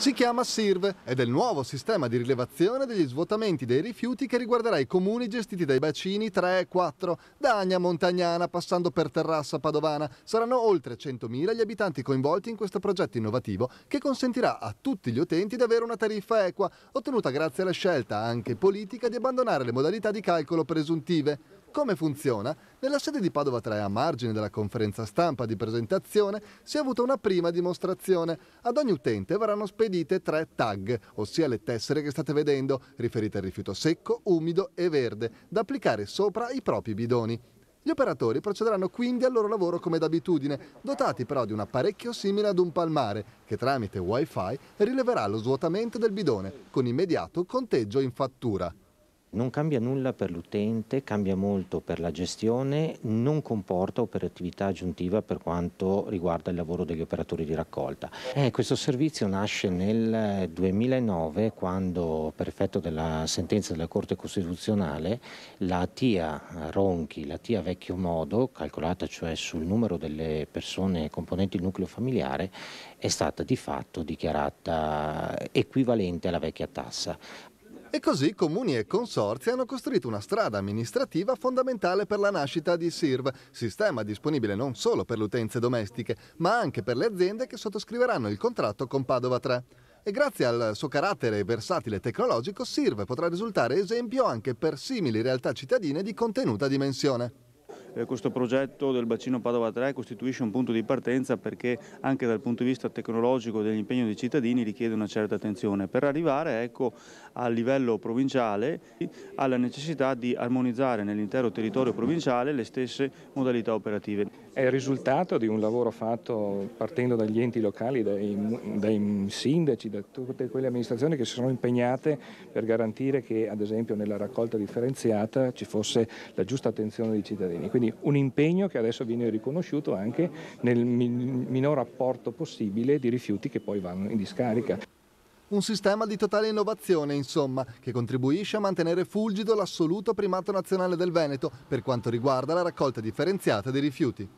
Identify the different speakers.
Speaker 1: Si chiama SIRV ed è il nuovo sistema di rilevazione degli svuotamenti dei rifiuti che riguarderà i comuni gestiti dai bacini 3 e 4, da Agna Montagnana passando per Terrassa Padovana. Saranno oltre 100.000 gli abitanti coinvolti in questo progetto innovativo che consentirà a tutti gli utenti di avere una tariffa equa, ottenuta grazie alla scelta anche politica di abbandonare le modalità di calcolo presuntive. Come funziona? Nella sede di Padova 3, a margine della conferenza stampa di presentazione, si è avuta una prima dimostrazione. Ad ogni utente verranno spedite tre tag, ossia le tessere che state vedendo, riferite al rifiuto secco, umido e verde, da applicare sopra i propri bidoni. Gli operatori procederanno quindi al loro lavoro come d'abitudine, dotati però di un apparecchio simile ad un palmare, che tramite wifi rileverà lo svuotamento del bidone, con immediato conteggio in fattura
Speaker 2: non cambia nulla per l'utente, cambia molto per la gestione, non comporta operatività aggiuntiva per quanto riguarda il lavoro degli operatori di raccolta. Eh, questo servizio nasce nel 2009 eh, quando, per effetto della sentenza della Corte Costituzionale, la TIA Ronchi, la TIA vecchio modo, calcolata cioè sul numero delle persone componenti il nucleo familiare, è stata di fatto dichiarata equivalente alla vecchia tassa. E così comuni e consorzi
Speaker 1: hanno costruito una strada amministrativa fondamentale per la nascita di SIRV, sistema disponibile non solo per le utenze domestiche, ma anche per le aziende che sottoscriveranno il contratto con Padova 3 e grazie al suo carattere versatile e tecnologico SIRV potrà risultare esempio anche per simili realtà cittadine di contenuta dimensione.
Speaker 3: Eh, questo progetto del bacino Padova 3 costituisce un punto di partenza perché anche dal punto di vista tecnologico dell'impegno dei cittadini richiede una certa attenzione. Per arrivare ecco, a livello provinciale alla necessità di armonizzare nell'intero territorio provinciale le stesse modalità operative.
Speaker 4: È il risultato di un lavoro fatto partendo dagli enti locali, dai, dai sindaci, da tutte quelle amministrazioni che si sono impegnate per garantire che ad esempio nella raccolta differenziata ci fosse la giusta attenzione dei cittadini. Quindi quindi un impegno che adesso viene riconosciuto anche nel minor apporto possibile di rifiuti che poi vanno in
Speaker 1: discarica. Un sistema di totale innovazione, insomma, che contribuisce a mantenere fulgido l'assoluto primato nazionale del Veneto per quanto riguarda la raccolta differenziata dei rifiuti.